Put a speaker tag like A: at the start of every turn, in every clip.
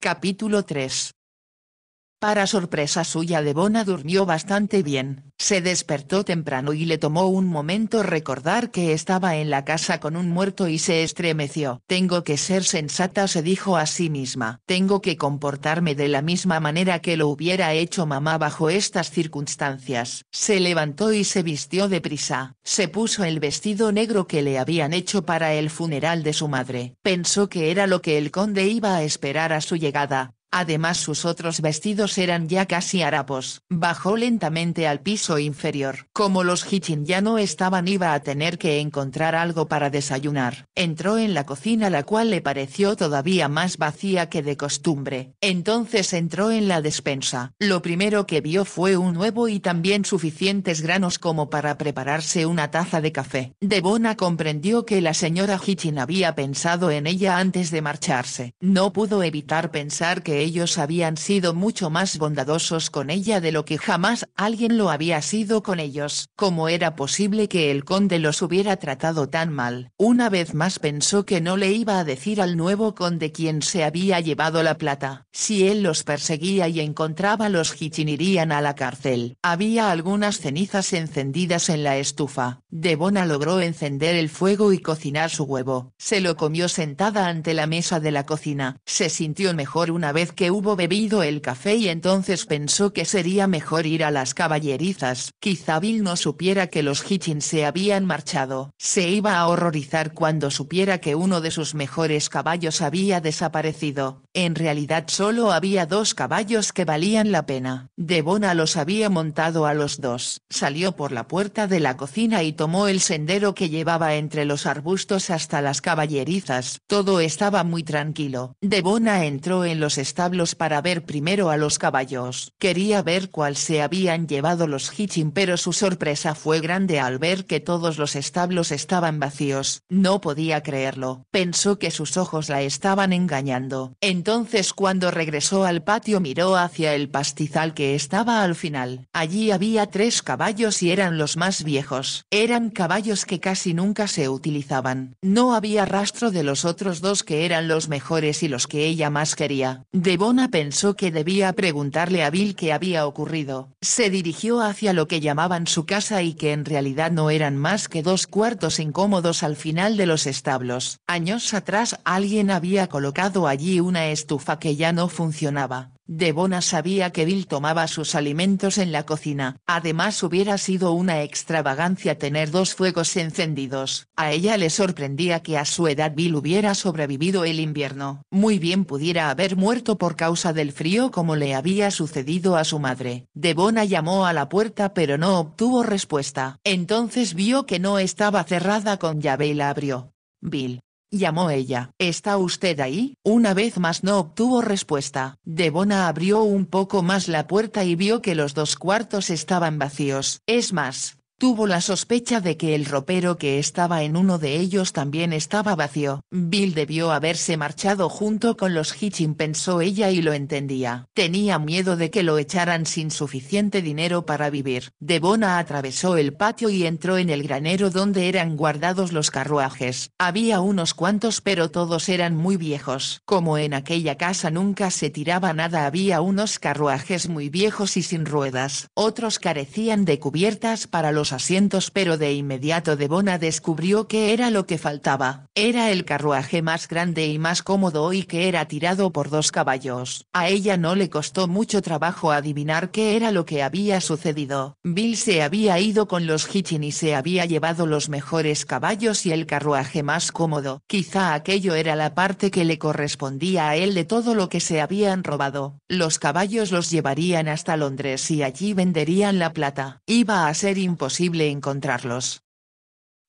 A: Capítulo 3 para sorpresa suya Debona durmió bastante bien, se despertó temprano y le tomó un momento recordar que estaba en la casa con un muerto y se estremeció. Tengo que ser sensata se dijo a sí misma. Tengo que comportarme de la misma manera que lo hubiera hecho mamá bajo estas circunstancias. Se levantó y se vistió deprisa. Se puso el vestido negro que le habían hecho para el funeral de su madre. Pensó que era lo que el conde iba a esperar a su llegada, Además sus otros vestidos eran ya casi harapos. Bajó lentamente al piso inferior. Como los Hitchin ya no estaban iba a tener que encontrar algo para desayunar. Entró en la cocina la cual le pareció todavía más vacía que de costumbre. Entonces entró en la despensa. Lo primero que vio fue un nuevo y también suficientes granos como para prepararse una taza de café. Debona comprendió que la señora Hitchin había pensado en ella antes de marcharse. No pudo evitar pensar que ellos habían sido mucho más bondadosos con ella de lo que jamás alguien lo había sido con ellos. ¿Cómo era posible que el conde los hubiera tratado tan mal? Una vez más pensó que no le iba a decir al nuevo conde quien se había llevado la plata. Si él los perseguía y encontraba los irían a la cárcel. Había algunas cenizas encendidas en la estufa. Devona logró encender el fuego y cocinar su huevo. Se lo comió sentada ante la mesa de la cocina. Se sintió mejor una vez que hubo bebido el café y entonces pensó que sería mejor ir a las caballerizas. Quizá Bill no supiera que los Hitchin se habían marchado. Se iba a horrorizar cuando supiera que uno de sus mejores caballos había desaparecido. En realidad solo había dos caballos que valían la pena. Devona los había montado a los dos. Salió por la puerta de la cocina y tomó el sendero que llevaba entre los arbustos hasta las caballerizas. Todo estaba muy tranquilo. Devona entró en los establos para ver primero a los caballos. Quería ver cuál se habían llevado los Hitchin pero su sorpresa fue grande al ver que todos los establos estaban vacíos. No podía creerlo. Pensó que sus ojos la estaban engañando. Entonces cuando regresó al patio miró hacia el pastizal que estaba al final. Allí había tres caballos y eran los más viejos. Eran caballos que casi nunca se utilizaban. No había rastro de los otros dos que eran los mejores y los que ella más quería. Devona pensó que debía preguntarle a Bill qué había ocurrido. Se dirigió hacia lo que llamaban su casa y que en realidad no eran más que dos cuartos incómodos al final de los establos. Años atrás alguien había colocado allí una estufa que ya no funcionaba. Debona sabía que Bill tomaba sus alimentos en la cocina. Además hubiera sido una extravagancia tener dos fuegos encendidos. A ella le sorprendía que a su edad Bill hubiera sobrevivido el invierno. Muy bien pudiera haber muerto por causa del frío como le había sucedido a su madre. Debona llamó a la puerta pero no obtuvo respuesta. Entonces vio que no estaba cerrada con llave y la abrió. Bill, Llamó ella. ¿Está usted ahí? Una vez más no obtuvo respuesta. Devona abrió un poco más la puerta y vio que los dos cuartos estaban vacíos. Es más, Tuvo la sospecha de que el ropero que estaba en uno de ellos también estaba vacío. Bill debió haberse marchado junto con los Hitchin pensó ella y lo entendía. Tenía miedo de que lo echaran sin suficiente dinero para vivir. Devona atravesó el patio y entró en el granero donde eran guardados los carruajes. Había unos cuantos pero todos eran muy viejos. Como en aquella casa nunca se tiraba nada había unos carruajes muy viejos y sin ruedas. Otros carecían de cubiertas para los asientos pero de inmediato Debona descubrió que era lo que faltaba. Era el carruaje más grande y más cómodo y que era tirado por dos caballos. A ella no le costó mucho trabajo adivinar qué era lo que había sucedido. Bill se había ido con los Hitchin y se había llevado los mejores caballos y el carruaje más cómodo. Quizá aquello era la parte que le correspondía a él de todo lo que se habían robado. Los caballos los llevarían hasta Londres y allí venderían la plata. Iba a ser imposible imposible encontrarlos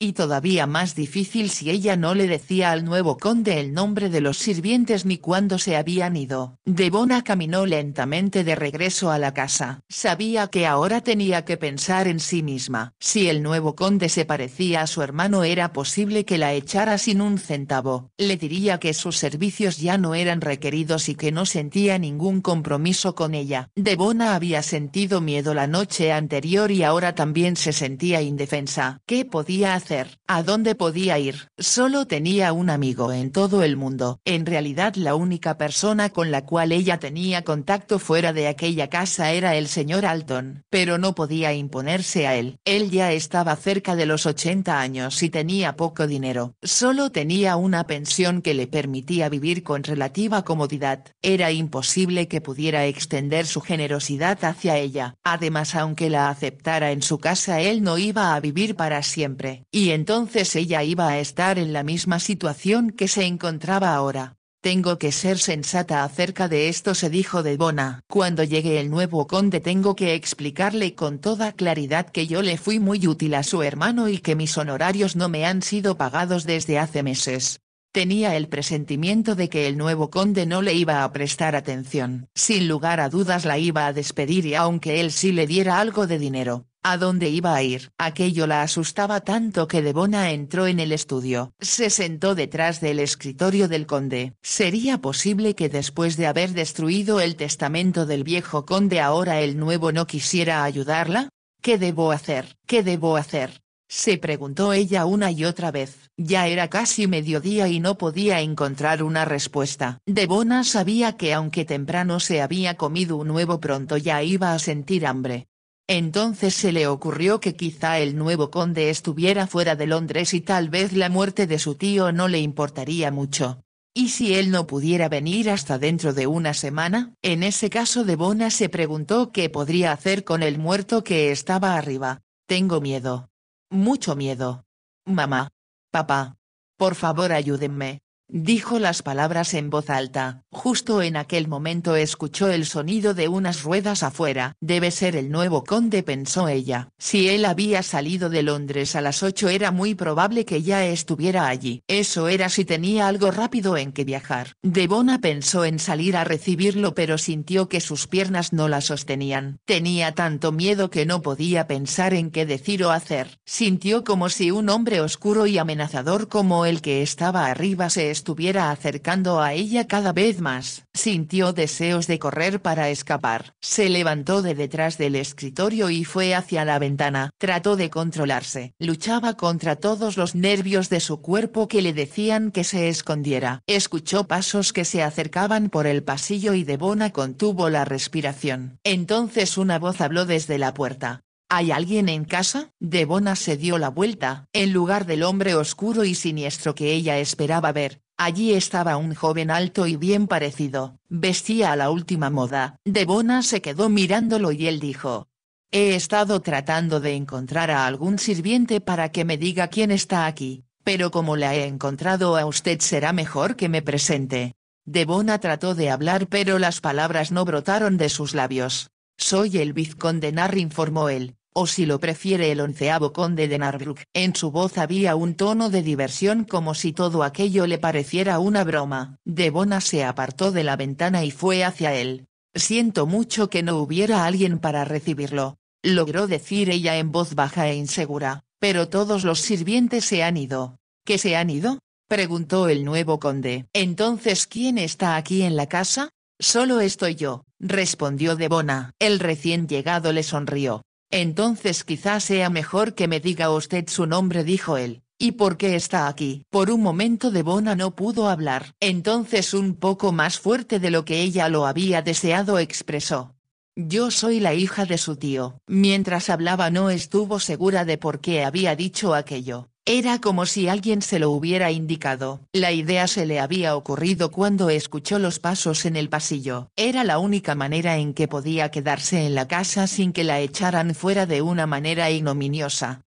A: y todavía más difícil si ella no le decía al nuevo conde el nombre de los sirvientes ni cuándo se habían ido. Devona caminó lentamente de regreso a la casa. Sabía que ahora tenía que pensar en sí misma. Si el nuevo conde se parecía a su hermano era posible que la echara sin un centavo. Le diría que sus servicios ya no eran requeridos y que no sentía ningún compromiso con ella. Devona había sentido miedo la noche anterior y ahora también se sentía indefensa. ¿Qué podía hacer? a dónde podía ir. Solo tenía un amigo en todo el mundo. En realidad la única persona con la cual ella tenía contacto fuera de aquella casa era el señor Alton. Pero no podía imponerse a él. Él ya estaba cerca de los 80 años y tenía poco dinero. Solo tenía una pensión que le permitía vivir con relativa comodidad. Era imposible que pudiera extender su generosidad hacia ella. Además, aunque la aceptara en su casa, él no iba a vivir para siempre y entonces ella iba a estar en la misma situación que se encontraba ahora. Tengo que ser sensata acerca de esto se dijo Debona. Cuando llegue el nuevo conde tengo que explicarle con toda claridad que yo le fui muy útil a su hermano y que mis honorarios no me han sido pagados desde hace meses. Tenía el presentimiento de que el nuevo conde no le iba a prestar atención. Sin lugar a dudas la iba a despedir y aunque él sí le diera algo de dinero, ¿A dónde iba a ir? Aquello la asustaba tanto que Debona entró en el estudio. Se sentó detrás del escritorio del conde. ¿Sería posible que después de haber destruido el testamento del viejo conde ahora el nuevo no quisiera ayudarla? ¿Qué debo hacer? ¿Qué debo hacer? se preguntó ella una y otra vez. Ya era casi mediodía y no podía encontrar una respuesta. Debona sabía que aunque temprano se había comido un huevo pronto ya iba a sentir hambre. Entonces se le ocurrió que quizá el nuevo conde estuviera fuera de Londres y tal vez la muerte de su tío no le importaría mucho. ¿Y si él no pudiera venir hasta dentro de una semana? En ese caso Debona se preguntó qué podría hacer con el muerto que estaba arriba. Tengo miedo. Mucho miedo. Mamá. Papá. Por favor ayúdenme. Dijo las palabras en voz alta. Justo en aquel momento escuchó el sonido de unas ruedas afuera. Debe ser el nuevo conde, pensó ella. Si él había salido de Londres a las ocho era muy probable que ya estuviera allí. Eso era si tenía algo rápido en que viajar. Devona pensó en salir a recibirlo pero sintió que sus piernas no la sostenían. Tenía tanto miedo que no podía pensar en qué decir o hacer. Sintió como si un hombre oscuro y amenazador como el que estaba arriba se estuviera acercando a ella cada vez más. Sintió deseos de correr para escapar. Se levantó de detrás del escritorio y fue hacia la ventana. Trató de controlarse. Luchaba contra todos los nervios de su cuerpo que le decían que se escondiera. Escuchó pasos que se acercaban por el pasillo y Devona contuvo la respiración. Entonces una voz habló desde la puerta. ¿Hay alguien en casa? Debona se dio la vuelta. En lugar del hombre oscuro y siniestro que ella esperaba ver, Allí estaba un joven alto y bien parecido, vestía a la última moda. Debona se quedó mirándolo y él dijo. He estado tratando de encontrar a algún sirviente para que me diga quién está aquí, pero como la he encontrado a usted será mejor que me presente. Debona trató de hablar pero las palabras no brotaron de sus labios. Soy el vizconde Narr informó él, o si lo prefiere el onceavo conde de Narbrook. En su voz había un tono de diversión como si todo aquello le pareciera una broma. Debona se apartó de la ventana y fue hacia él. Siento mucho que no hubiera alguien para recibirlo, logró decir ella en voz baja e insegura, pero todos los sirvientes se han ido. ¿Qué se han ido? preguntó el nuevo conde. Entonces, ¿quién está aquí en la casa? Solo estoy yo, respondió Debona. El recién llegado le sonrió. Entonces quizás sea mejor que me diga usted su nombre, dijo él. ¿Y por qué está aquí? Por un momento Devona no pudo hablar. Entonces un poco más fuerte de lo que ella lo había deseado expresó. Yo soy la hija de su tío. Mientras hablaba no estuvo segura de por qué había dicho aquello. Era como si alguien se lo hubiera indicado. La idea se le había ocurrido cuando escuchó los pasos en el pasillo. Era la única manera en que podía quedarse en la casa sin que la echaran fuera de una manera ignominiosa.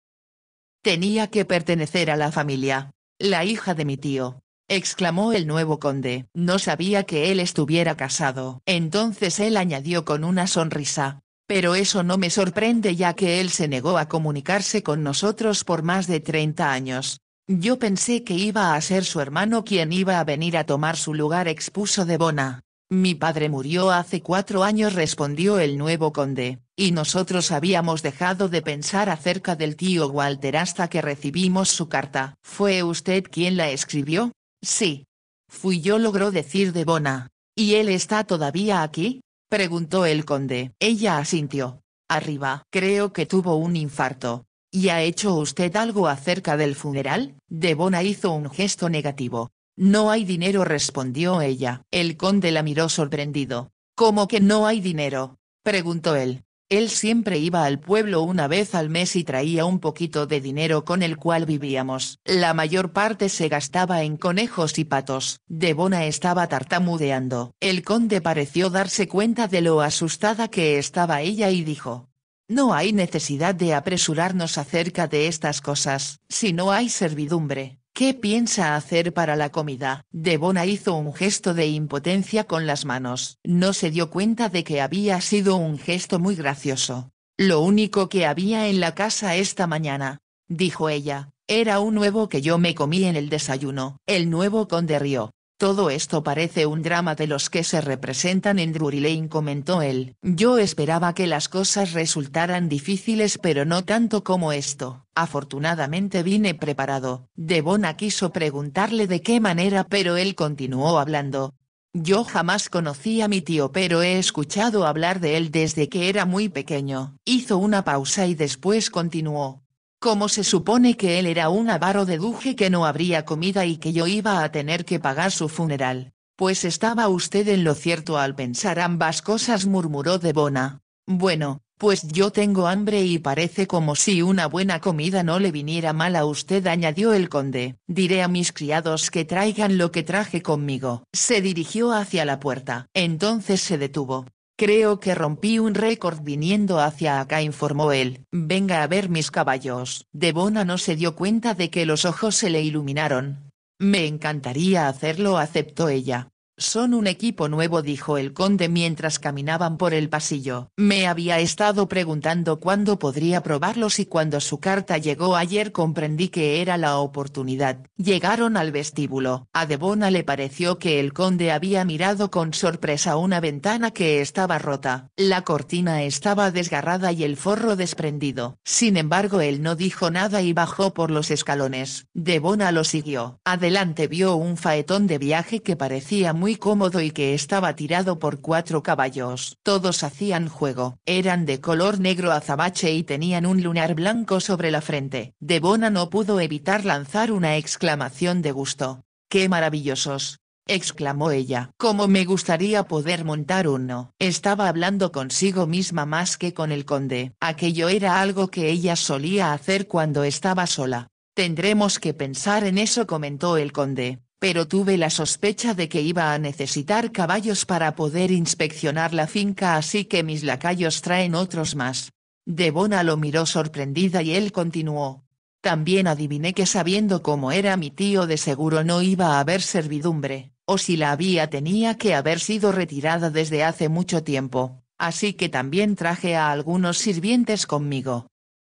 A: Tenía que pertenecer a la familia. La hija de mi tío. exclamó el nuevo conde. No sabía que él estuviera casado. Entonces él añadió con una sonrisa. Pero eso no me sorprende ya que él se negó a comunicarse con nosotros por más de 30 años. Yo pensé que iba a ser su hermano quien iba a venir a tomar su lugar, expuso Bona. Mi padre murió hace cuatro años, respondió el nuevo conde, y nosotros habíamos dejado de pensar acerca del tío Walter hasta que recibimos su carta. ¿Fue usted quien la escribió? Sí. Fui yo, logró decir de Bona. ¿Y él está todavía aquí? preguntó el conde. Ella asintió. Arriba. Creo que tuvo un infarto. ¿Y ha hecho usted algo acerca del funeral? Debona hizo un gesto negativo. No hay dinero respondió ella. El conde la miró sorprendido. ¿Cómo que no hay dinero? preguntó él. Él siempre iba al pueblo una vez al mes y traía un poquito de dinero con el cual vivíamos. La mayor parte se gastaba en conejos y patos. Debona estaba tartamudeando. El conde pareció darse cuenta de lo asustada que estaba ella y dijo. No hay necesidad de apresurarnos acerca de estas cosas, si no hay servidumbre. ¿Qué piensa hacer para la comida? Debona hizo un gesto de impotencia con las manos. No se dio cuenta de que había sido un gesto muy gracioso. Lo único que había en la casa esta mañana, dijo ella, era un nuevo que yo me comí en el desayuno. El nuevo conde rió. Todo esto parece un drama de los que se representan en Drury Lane comentó él. Yo esperaba que las cosas resultaran difíciles pero no tanto como esto. Afortunadamente vine preparado. Debona quiso preguntarle de qué manera pero él continuó hablando. Yo jamás conocí a mi tío pero he escuchado hablar de él desde que era muy pequeño. Hizo una pausa y después continuó. Como se supone que él era un avaro deduje que no habría comida y que yo iba a tener que pagar su funeral. Pues estaba usted en lo cierto al pensar ambas cosas murmuró Debona. Bueno, pues yo tengo hambre y parece como si una buena comida no le viniera mal a usted añadió el conde. Diré a mis criados que traigan lo que traje conmigo. Se dirigió hacia la puerta. Entonces se detuvo. Creo que rompí un récord viniendo hacia acá, informó él. Venga a ver mis caballos. Debona no se dio cuenta de que los ojos se le iluminaron. Me encantaría hacerlo, aceptó ella. Son un equipo nuevo, dijo el conde mientras caminaban por el pasillo. Me había estado preguntando cuándo podría probarlos y cuando su carta llegó ayer comprendí que era la oportunidad. Llegaron al vestíbulo. A Debona le pareció que el conde había mirado con sorpresa una ventana que estaba rota. La cortina estaba desgarrada y el forro desprendido. Sin embargo, él no dijo nada y bajó por los escalones. Debona lo siguió. Adelante vio un faetón de viaje que parecía muy muy cómodo y que estaba tirado por cuatro caballos. Todos hacían juego. Eran de color negro azabache y tenían un lunar blanco sobre la frente. Debona no pudo evitar lanzar una exclamación de gusto. ¡Qué maravillosos! exclamó ella. Como me gustaría poder montar uno. Estaba hablando consigo misma más que con el conde. Aquello era algo que ella solía hacer cuando estaba sola. Tendremos que pensar en eso comentó el conde pero tuve la sospecha de que iba a necesitar caballos para poder inspeccionar la finca así que mis lacayos traen otros más. Debona lo miró sorprendida y él continuó. También adiviné que sabiendo cómo era mi tío de seguro no iba a haber servidumbre, o si la había tenía que haber sido retirada desde hace mucho tiempo, así que también traje a algunos sirvientes conmigo.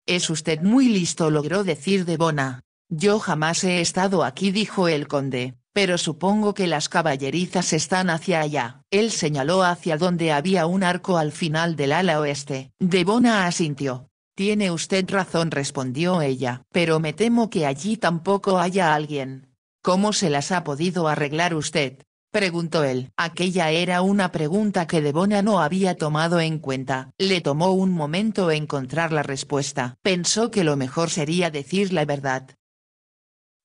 A: Es usted muy listo logró decir Debona. Yo jamás he estado aquí, dijo el conde, pero supongo que las caballerizas están hacia allá. Él señaló hacia donde había un arco al final del ala oeste. Devona asintió. Tiene usted razón, respondió ella, pero me temo que allí tampoco haya alguien. ¿Cómo se las ha podido arreglar usted? preguntó él. Aquella era una pregunta que Devona no había tomado en cuenta. Le tomó un momento encontrar la respuesta. Pensó que lo mejor sería decir la verdad.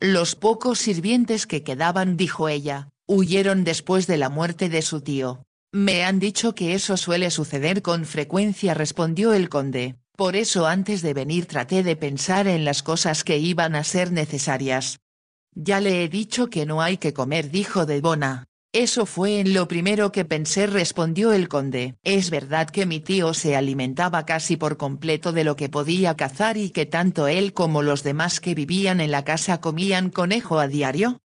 A: Los pocos sirvientes que quedaban, dijo ella, huyeron después de la muerte de su tío. Me han dicho que eso suele suceder con frecuencia, respondió el conde. Por eso antes de venir traté de pensar en las cosas que iban a ser necesarias. Ya le he dicho que no hay que comer, dijo Debona, eso fue en lo primero que pensé, respondió el conde. Es verdad que mi tío se alimentaba casi por completo de lo que podía cazar y que tanto él como los demás que vivían en la casa comían conejo a diario.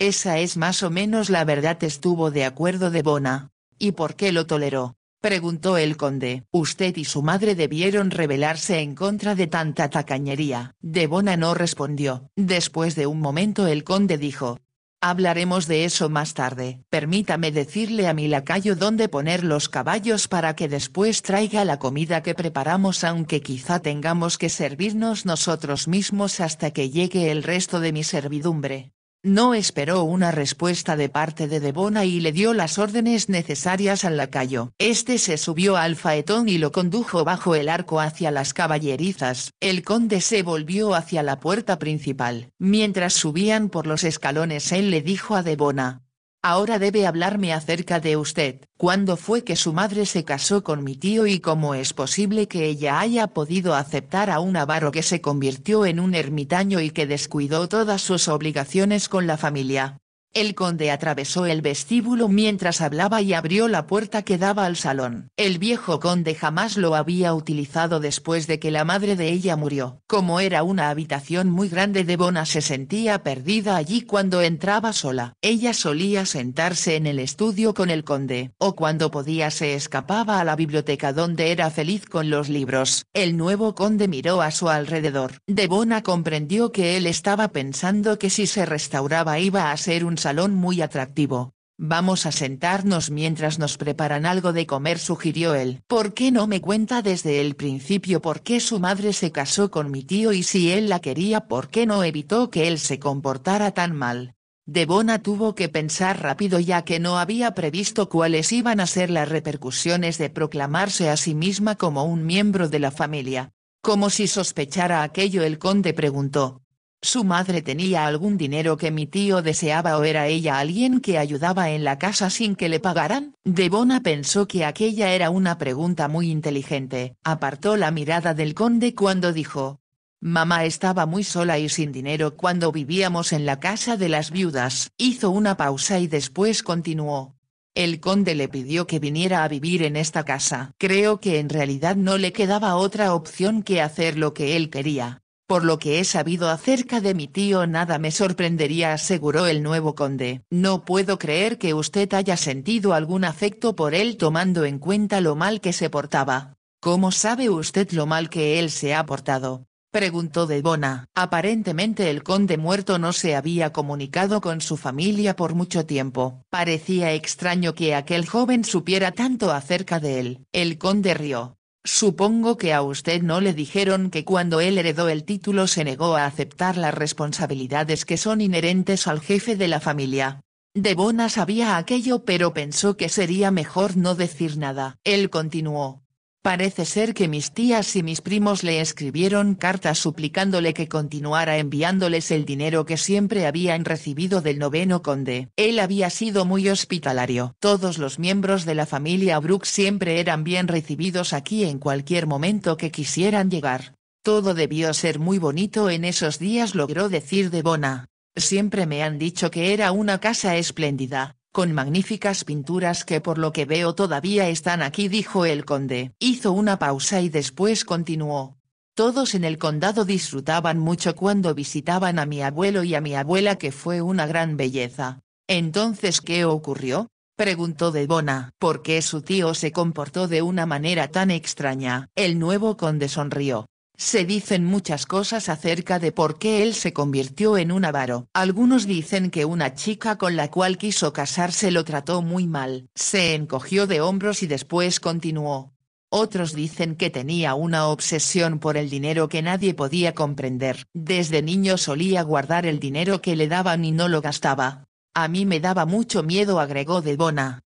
A: Esa es más o menos la verdad, estuvo de acuerdo Debona. ¿Y por qué lo toleró? preguntó el conde. Usted y su madre debieron rebelarse en contra de tanta tacañería. Debona no respondió. Después de un momento el conde dijo, Hablaremos de eso más tarde. Permítame decirle a mi lacayo dónde poner los caballos para que después traiga la comida que preparamos aunque quizá tengamos que servirnos nosotros mismos hasta que llegue el resto de mi servidumbre. No esperó una respuesta de parte de Debona y le dio las órdenes necesarias al lacayo. Este se subió al faetón y lo condujo bajo el arco hacia las caballerizas. El conde se volvió hacia la puerta principal. Mientras subían por los escalones él le dijo a Debona, Ahora debe hablarme acerca de usted. ¿Cuándo fue que su madre se casó con mi tío y cómo es posible que ella haya podido aceptar a un avaro que se convirtió en un ermitaño y que descuidó todas sus obligaciones con la familia? El conde atravesó el vestíbulo mientras hablaba y abrió la puerta que daba al salón. El viejo conde jamás lo había utilizado después de que la madre de ella murió. Como era una habitación muy grande, Devona se sentía perdida allí cuando entraba sola. Ella solía sentarse en el estudio con el conde, o cuando podía se escapaba a la biblioteca donde era feliz con los libros. El nuevo conde miró a su alrededor. Devona comprendió que él estaba pensando que si se restauraba iba a ser un salón muy atractivo. Vamos a sentarnos mientras nos preparan algo de comer, sugirió él. ¿Por qué no me cuenta desde el principio por qué su madre se casó con mi tío y si él la quería, por qué no evitó que él se comportara tan mal? Devona tuvo que pensar rápido ya que no había previsto cuáles iban a ser las repercusiones de proclamarse a sí misma como un miembro de la familia. Como si sospechara aquello el conde preguntó, su madre tenía algún dinero que mi tío deseaba o era ella alguien que ayudaba en la casa sin que le pagaran. Debona pensó que aquella era una pregunta muy inteligente. Apartó la mirada del conde cuando dijo. Mamá estaba muy sola y sin dinero cuando vivíamos en la casa de las viudas. Hizo una pausa y después continuó. El conde le pidió que viniera a vivir en esta casa. Creo que en realidad no le quedaba otra opción que hacer lo que él quería. Por lo que he sabido acerca de mi tío nada me sorprendería, aseguró el nuevo conde. No puedo creer que usted haya sentido algún afecto por él tomando en cuenta lo mal que se portaba. ¿Cómo sabe usted lo mal que él se ha portado? preguntó debona. Aparentemente el conde muerto no se había comunicado con su familia por mucho tiempo. Parecía extraño que aquel joven supiera tanto acerca de él. El conde rió. Supongo que a usted no le dijeron que cuando él heredó el título se negó a aceptar las responsabilidades que son inherentes al jefe de la familia. Debona sabía aquello pero pensó que sería mejor no decir nada. Él continuó, Parece ser que mis tías y mis primos le escribieron cartas suplicándole que continuara enviándoles el dinero que siempre habían recibido del noveno conde. Él había sido muy hospitalario. Todos los miembros de la familia Brooke siempre eran bien recibidos aquí en cualquier momento que quisieran llegar. Todo debió ser muy bonito en esos días logró decir Bona. Siempre me han dicho que era una casa espléndida con magníficas pinturas que por lo que veo todavía están aquí dijo el conde. Hizo una pausa y después continuó. Todos en el condado disfrutaban mucho cuando visitaban a mi abuelo y a mi abuela que fue una gran belleza. Entonces ¿qué ocurrió? preguntó Debona. ¿Por qué su tío se comportó de una manera tan extraña? El nuevo conde sonrió. Se dicen muchas cosas acerca de por qué él se convirtió en un avaro. Algunos dicen que una chica con la cual quiso casarse lo trató muy mal. Se encogió de hombros y después continuó. Otros dicen que tenía una obsesión por el dinero que nadie podía comprender. Desde niño solía guardar el dinero que le daban y no lo gastaba. A mí me daba mucho miedo, agregó Debona.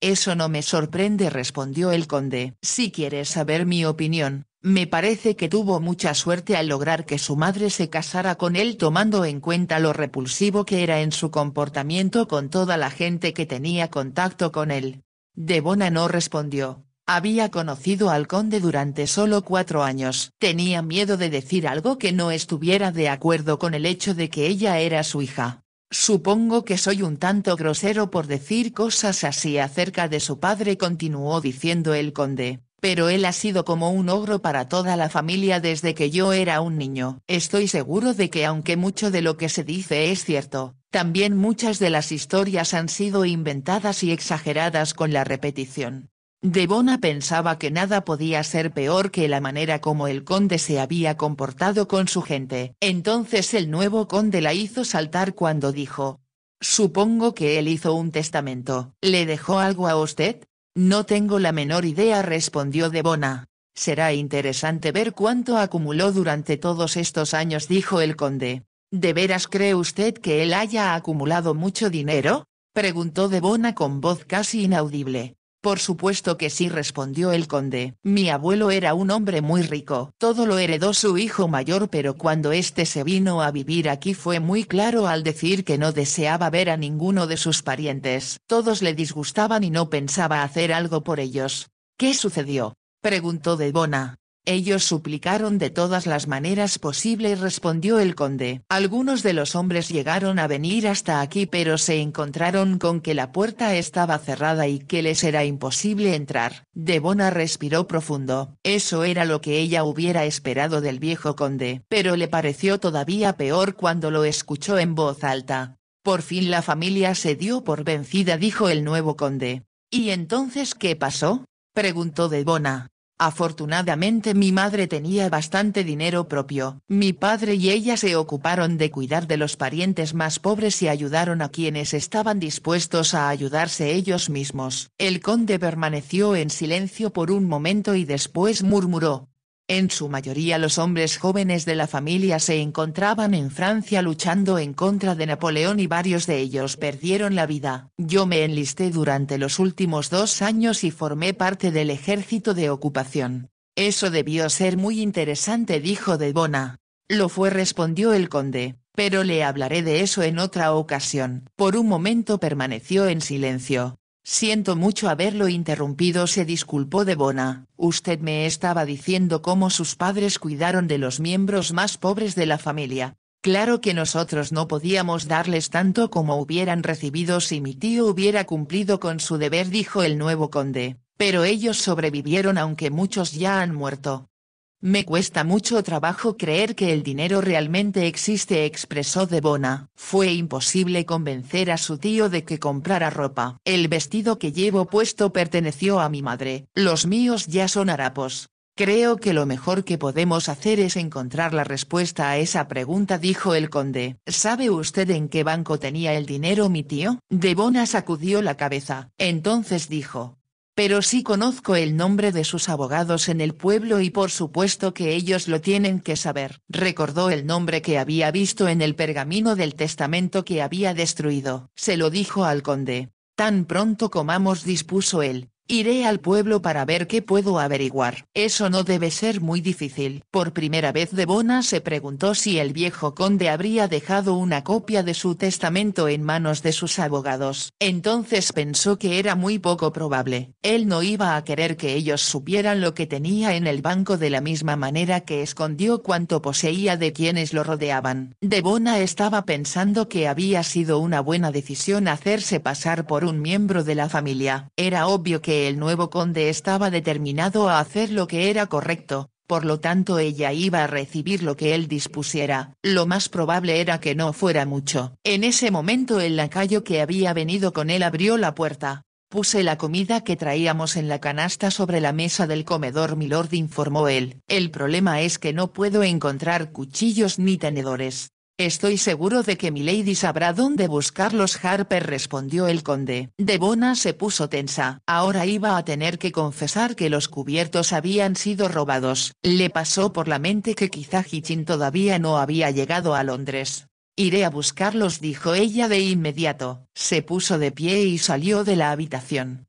A: Eso no me sorprende, respondió el conde. Si quieres saber mi opinión, me parece que tuvo mucha suerte al lograr que su madre se casara con él tomando en cuenta lo repulsivo que era en su comportamiento con toda la gente que tenía contacto con él. Debona no respondió. Había conocido al conde durante solo cuatro años. Tenía miedo de decir algo que no estuviera de acuerdo con el hecho de que ella era su hija. Supongo que soy un tanto grosero por decir cosas así acerca de su padre continuó diciendo el conde pero él ha sido como un ogro para toda la familia desde que yo era un niño. Estoy seguro de que aunque mucho de lo que se dice es cierto, también muchas de las historias han sido inventadas y exageradas con la repetición. Devona pensaba que nada podía ser peor que la manera como el conde se había comportado con su gente. Entonces el nuevo conde la hizo saltar cuando dijo, Supongo que él hizo un testamento. ¿Le dejó algo a usted? No tengo la menor idea respondió Debona. Será interesante ver cuánto acumuló durante todos estos años dijo el conde. ¿De veras cree usted que él haya acumulado mucho dinero? preguntó Debona con voz casi inaudible. Por supuesto que sí respondió el conde. Mi abuelo era un hombre muy rico. Todo lo heredó su hijo mayor pero cuando éste se vino a vivir aquí fue muy claro al decir que no deseaba ver a ninguno de sus parientes. Todos le disgustaban y no pensaba hacer algo por ellos. ¿Qué sucedió? preguntó Debona. Ellos suplicaron de todas las maneras posibles» y respondió el conde. Algunos de los hombres llegaron a venir hasta aquí pero se encontraron con que la puerta estaba cerrada y que les era imposible entrar. Debona respiró profundo. Eso era lo que ella hubiera esperado del viejo conde. Pero le pareció todavía peor cuando lo escuchó en voz alta. Por fin la familia se dio por vencida dijo el nuevo conde. ¿Y entonces qué pasó? preguntó Debona. Afortunadamente mi madre tenía bastante dinero propio. Mi padre y ella se ocuparon de cuidar de los parientes más pobres y ayudaron a quienes estaban dispuestos a ayudarse ellos mismos. El conde permaneció en silencio por un momento y después murmuró, en su mayoría los hombres jóvenes de la familia se encontraban en Francia luchando en contra de Napoleón y varios de ellos perdieron la vida. Yo me enlisté durante los últimos dos años y formé parte del ejército de ocupación. Eso debió ser muy interesante dijo de Bona. Lo fue respondió el conde, pero le hablaré de eso en otra ocasión. Por un momento permaneció en silencio, Siento mucho haberlo interrumpido, se disculpó Debona. Usted me estaba diciendo cómo sus padres cuidaron de los miembros más pobres de la familia. Claro que nosotros no podíamos darles tanto como hubieran recibido si mi tío hubiera cumplido con su deber, dijo el nuevo conde, pero ellos sobrevivieron aunque muchos ya han muerto. Me cuesta mucho trabajo creer que el dinero realmente existe, expresó Debona. Fue imposible convencer a su tío de que comprara ropa. El vestido que llevo puesto perteneció a mi madre. Los míos ya son harapos. Creo que lo mejor que podemos hacer es encontrar la respuesta a esa pregunta, dijo el conde. ¿Sabe usted en qué banco tenía el dinero mi tío? Debona sacudió la cabeza. Entonces dijo, pero sí conozco el nombre de sus abogados en el pueblo y por supuesto que ellos lo tienen que saber. Recordó el nombre que había visto en el pergamino del testamento que había destruido. Se lo dijo al conde. Tan pronto comamos dispuso él, Iré al pueblo para ver qué puedo averiguar. Eso no debe ser muy difícil. Por primera vez Debona se preguntó si el viejo conde habría dejado una copia de su testamento en manos de sus abogados. Entonces pensó que era muy poco probable. Él no iba a querer que ellos supieran lo que tenía en el banco de la misma manera que escondió cuanto poseía de quienes lo rodeaban. Debona estaba pensando que había sido una buena decisión hacerse pasar por un miembro de la familia. Era obvio que el nuevo conde estaba determinado a hacer lo que era correcto, por lo tanto ella iba a recibir lo que él dispusiera. Lo más probable era que no fuera mucho. En ese momento el lacayo que había venido con él abrió la puerta. Puse la comida que traíamos en la canasta sobre la mesa del comedor, milord informó él. El problema es que no puedo encontrar cuchillos ni tenedores. Estoy seguro de que mi lady sabrá dónde buscarlos Harper respondió el conde. Debona se puso tensa. Ahora iba a tener que confesar que los cubiertos habían sido robados. Le pasó por la mente que quizá Hitchin todavía no había llegado a Londres. Iré a buscarlos dijo ella de inmediato. Se puso de pie y salió de la habitación.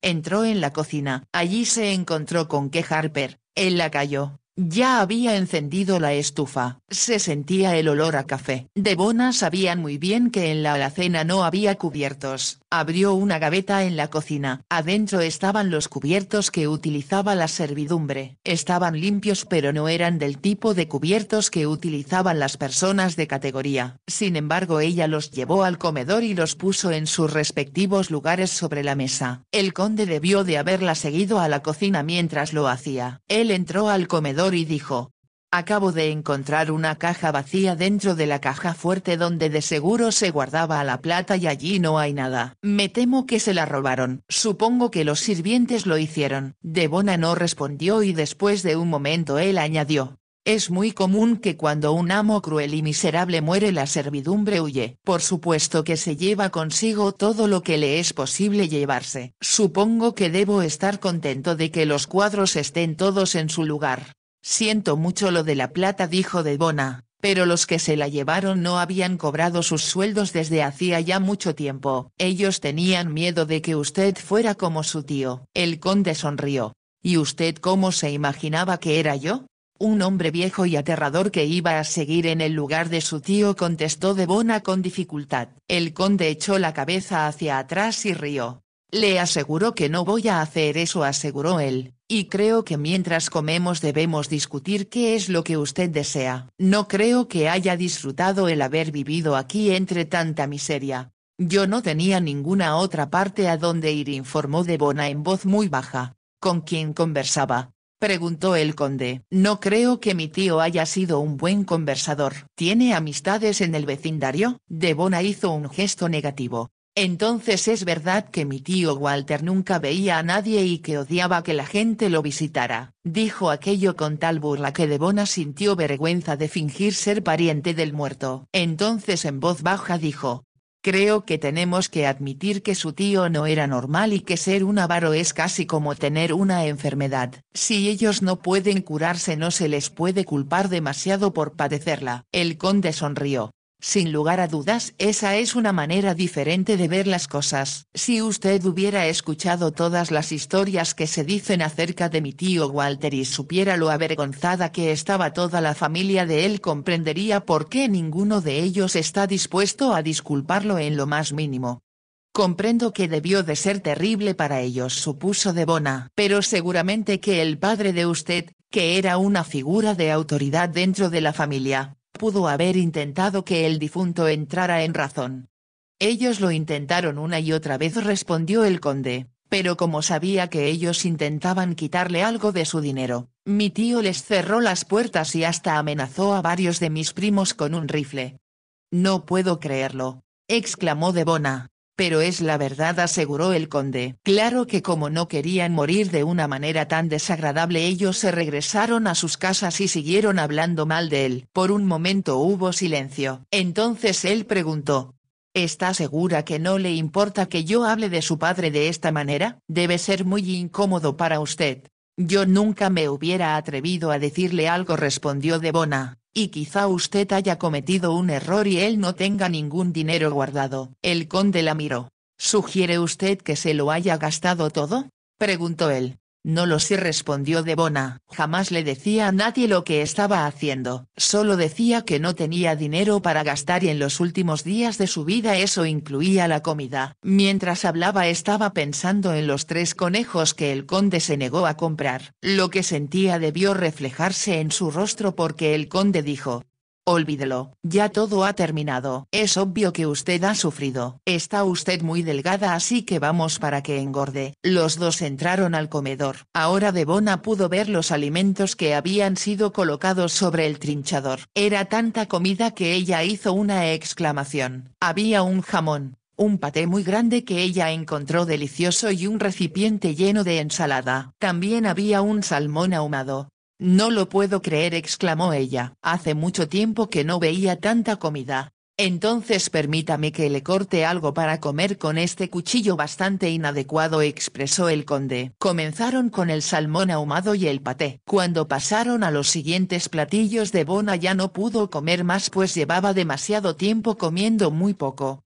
A: Entró en la cocina. Allí se encontró con que Harper, el lacayo, ya había encendido la estufa. Se sentía el olor a café. Debona sabía sabían muy bien que en la alacena no había cubiertos, abrió una gaveta en la cocina. Adentro estaban los cubiertos que utilizaba la servidumbre. Estaban limpios pero no eran del tipo de cubiertos que utilizaban las personas de categoría. Sin embargo ella los llevó al comedor y los puso en sus respectivos lugares sobre la mesa. El conde debió de haberla seguido a la cocina mientras lo hacía. Él entró al comedor y dijo, Acabo de encontrar una caja vacía dentro de la caja fuerte donde de seguro se guardaba la plata y allí no hay nada. Me temo que se la robaron. Supongo que los sirvientes lo hicieron. Debona no respondió y después de un momento él añadió. Es muy común que cuando un amo cruel y miserable muere la servidumbre huye. Por supuesto que se lleva consigo todo lo que le es posible llevarse. Supongo que debo estar contento de que los cuadros estén todos en su lugar. Siento mucho lo de la plata dijo Debona, pero los que se la llevaron no habían cobrado sus sueldos desde hacía ya mucho tiempo. Ellos tenían miedo de que usted fuera como su tío. El conde sonrió. ¿Y usted cómo se imaginaba que era yo? Un hombre viejo y aterrador que iba a seguir en el lugar de su tío contestó Debona con dificultad. El conde echó la cabeza hacia atrás y rió. Le aseguro que no voy a hacer eso, aseguró él, y creo que mientras comemos debemos discutir qué es lo que usted desea. No creo que haya disfrutado el haber vivido aquí entre tanta miseria. Yo no tenía ninguna otra parte a donde ir, informó Debona en voz muy baja. ¿Con quién conversaba? preguntó el conde. No creo que mi tío haya sido un buen conversador. ¿Tiene amistades en el vecindario? Debona hizo un gesto negativo. Entonces es verdad que mi tío Walter nunca veía a nadie y que odiaba que la gente lo visitara, dijo aquello con tal burla que Devona sintió vergüenza de fingir ser pariente del muerto. Entonces en voz baja dijo, Creo que tenemos que admitir que su tío no era normal y que ser un avaro es casi como tener una enfermedad. Si ellos no pueden curarse no se les puede culpar demasiado por padecerla. El conde sonrió. Sin lugar a dudas, esa es una manera diferente de ver las cosas. Si usted hubiera escuchado todas las historias que se dicen acerca de mi tío Walter y supiera lo avergonzada que estaba toda la familia de él, comprendería por qué ninguno de ellos está dispuesto a disculparlo en lo más mínimo. Comprendo que debió de ser terrible para ellos, supuso debona, pero seguramente que el padre de usted, que era una figura de autoridad dentro de la familia, pudo haber intentado que el difunto entrara en razón. Ellos lo intentaron una y otra vez respondió el conde, pero como sabía que ellos intentaban quitarle algo de su dinero, mi tío les cerró las puertas y hasta amenazó a varios de mis primos con un rifle. No puedo creerlo, exclamó Debona. Pero es la verdad, aseguró el conde. Claro que como no querían morir de una manera tan desagradable ellos se regresaron a sus casas y siguieron hablando mal de él. Por un momento hubo silencio. Entonces él preguntó, ¿Está segura que no le importa que yo hable de su padre de esta manera? Debe ser muy incómodo para usted. Yo nunca me hubiera atrevido a decirle algo respondió Debona, y quizá usted haya cometido un error y él no tenga ningún dinero guardado. El conde la miró. ¿Sugiere usted que se lo haya gastado todo? preguntó él. No lo sé respondió Debona, jamás le decía a nadie lo que estaba haciendo, solo decía que no tenía dinero para gastar y en los últimos días de su vida eso incluía la comida. Mientras hablaba estaba pensando en los tres conejos que el conde se negó a comprar. Lo que sentía debió reflejarse en su rostro porque el conde dijo, Olvídelo, ya todo ha terminado. Es obvio que usted ha sufrido. Está usted muy delgada así que vamos para que engorde. Los dos entraron al comedor. Ahora Debona pudo ver los alimentos que habían sido colocados sobre el trinchador. Era tanta comida que ella hizo una exclamación. Había un jamón, un paté muy grande que ella encontró delicioso y un recipiente lleno de ensalada. También había un salmón ahumado, no lo puedo creer, exclamó ella. Hace mucho tiempo que no veía tanta comida. Entonces permítame que le corte algo para comer con este cuchillo bastante inadecuado, expresó el conde. Comenzaron con el salmón ahumado y el paté. Cuando pasaron a los siguientes platillos de Bona ya no pudo comer más pues llevaba demasiado tiempo comiendo muy poco.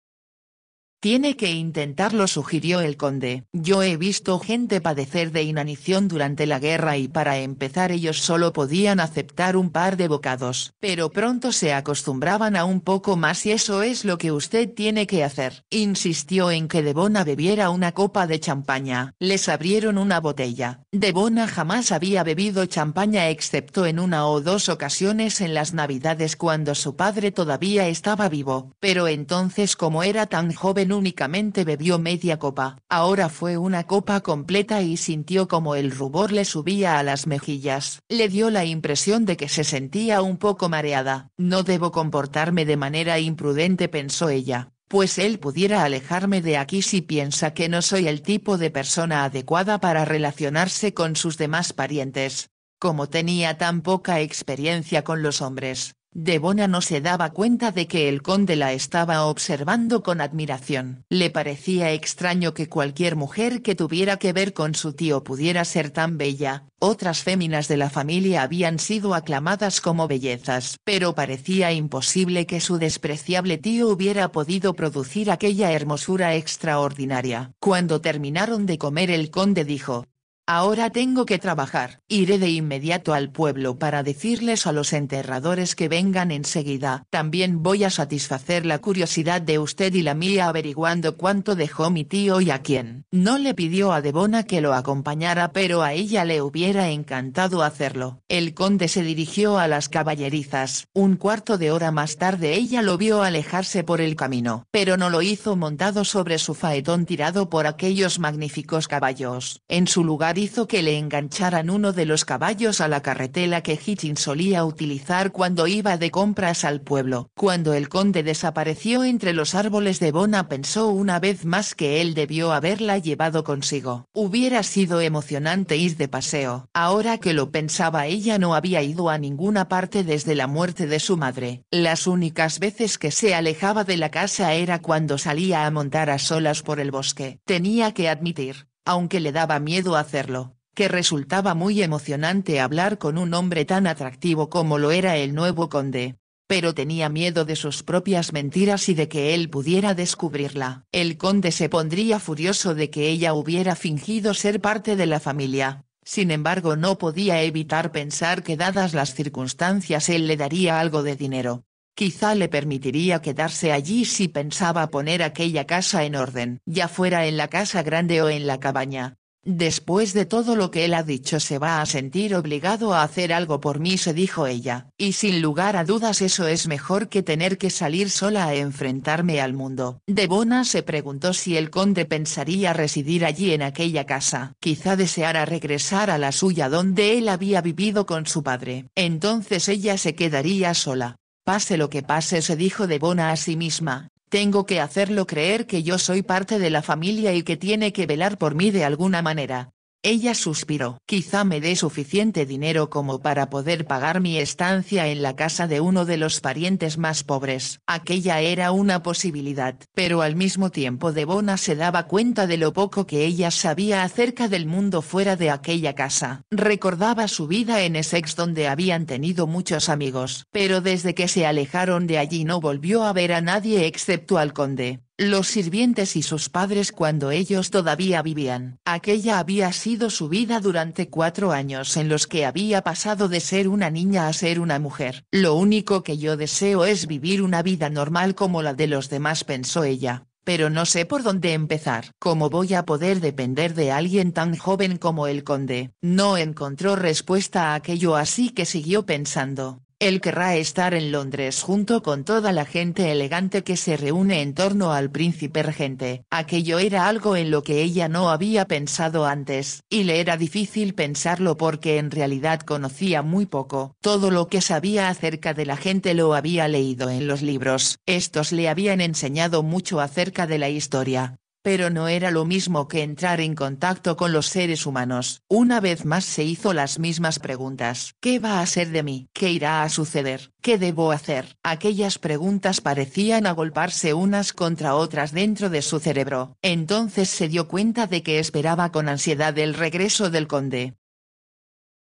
A: Tiene que intentarlo, sugirió el conde. Yo he visto gente padecer de inanición durante la guerra y para empezar ellos solo podían aceptar un par de bocados, pero pronto se acostumbraban a un poco más y eso es lo que usted tiene que hacer. Insistió en que Debona bebiera una copa de champaña. Les abrieron una botella. Debona jamás había bebido champaña excepto en una o dos ocasiones en las navidades cuando su padre todavía estaba vivo, pero entonces como era tan joven únicamente bebió media copa. Ahora fue una copa completa y sintió como el rubor le subía a las mejillas. Le dio la impresión de que se sentía un poco mareada. No debo comportarme de manera imprudente pensó ella, pues él pudiera alejarme de aquí si piensa que no soy el tipo de persona adecuada para relacionarse con sus demás parientes. Como tenía tan poca experiencia con los hombres, Debona no se daba cuenta de que el conde la estaba observando con admiración. Le parecía extraño que cualquier mujer que tuviera que ver con su tío pudiera ser tan bella, otras féminas de la familia habían sido aclamadas como bellezas. Pero parecía imposible que su despreciable tío hubiera podido producir aquella hermosura extraordinaria. Cuando terminaron de comer el conde dijo, Ahora tengo que trabajar. Iré de inmediato al pueblo para decirles a los enterradores que vengan enseguida. También voy a satisfacer la curiosidad de usted y la mía averiguando cuánto dejó mi tío y a quién. No le pidió a Debona que lo acompañara pero a ella le hubiera encantado hacerlo. El conde se dirigió a las caballerizas. Un cuarto de hora más tarde ella lo vio alejarse por el camino, pero no lo hizo montado sobre su faetón tirado por aquellos magníficos caballos. En su lugar hizo que le engancharan uno de los caballos a la carretela que Hitchin solía utilizar cuando iba de compras al pueblo. Cuando el conde desapareció entre los árboles de Bona pensó una vez más que él debió haberla llevado consigo. Hubiera sido emocionante ir de paseo. Ahora que lo pensaba ella no había ido a ninguna parte desde la muerte de su madre. Las únicas veces que se alejaba de la casa era cuando salía a montar a solas por el bosque. Tenía que admitir, aunque le daba miedo hacerlo, que resultaba muy emocionante hablar con un hombre tan atractivo como lo era el nuevo conde. Pero tenía miedo de sus propias mentiras y de que él pudiera descubrirla. El conde se pondría furioso de que ella hubiera fingido ser parte de la familia, sin embargo no podía evitar pensar que dadas las circunstancias él le daría algo de dinero, Quizá le permitiría quedarse allí si pensaba poner aquella casa en orden, ya fuera en la casa grande o en la cabaña. Después de todo lo que él ha dicho se va a sentir obligado a hacer algo por mí, se dijo ella, y sin lugar a dudas eso es mejor que tener que salir sola a enfrentarme al mundo. Debona se preguntó si el conde pensaría residir allí en aquella casa, quizá deseara regresar a la suya donde él había vivido con su padre. Entonces ella se quedaría sola. Pase lo que pase se dijo de bona a sí misma, tengo que hacerlo creer que yo soy parte de la familia y que tiene que velar por mí de alguna manera. Ella suspiró. Quizá me dé suficiente dinero como para poder pagar mi estancia en la casa de uno de los parientes más pobres. Aquella era una posibilidad. Pero al mismo tiempo Devona se daba cuenta de lo poco que ella sabía acerca del mundo fuera de aquella casa. Recordaba su vida en Essex donde habían tenido muchos amigos. Pero desde que se alejaron de allí no volvió a ver a nadie excepto al conde los sirvientes y sus padres cuando ellos todavía vivían. Aquella había sido su vida durante cuatro años en los que había pasado de ser una niña a ser una mujer. Lo único que yo deseo es vivir una vida normal como la de los demás, pensó ella. Pero no sé por dónde empezar. ¿Cómo voy a poder depender de alguien tan joven como el conde? No encontró respuesta a aquello así que siguió pensando. Él querrá estar en Londres junto con toda la gente elegante que se reúne en torno al príncipe regente. Aquello era algo en lo que ella no había pensado antes, y le era difícil pensarlo porque en realidad conocía muy poco. Todo lo que sabía acerca de la gente lo había leído en los libros. Estos le habían enseñado mucho acerca de la historia, pero no era lo mismo que entrar en contacto con los seres humanos. Una vez más se hizo las mismas preguntas. ¿Qué va a ser de mí? ¿Qué irá a suceder? ¿Qué debo hacer? Aquellas preguntas parecían agolparse unas contra otras dentro de su cerebro. Entonces se dio cuenta de que esperaba con ansiedad el regreso del conde.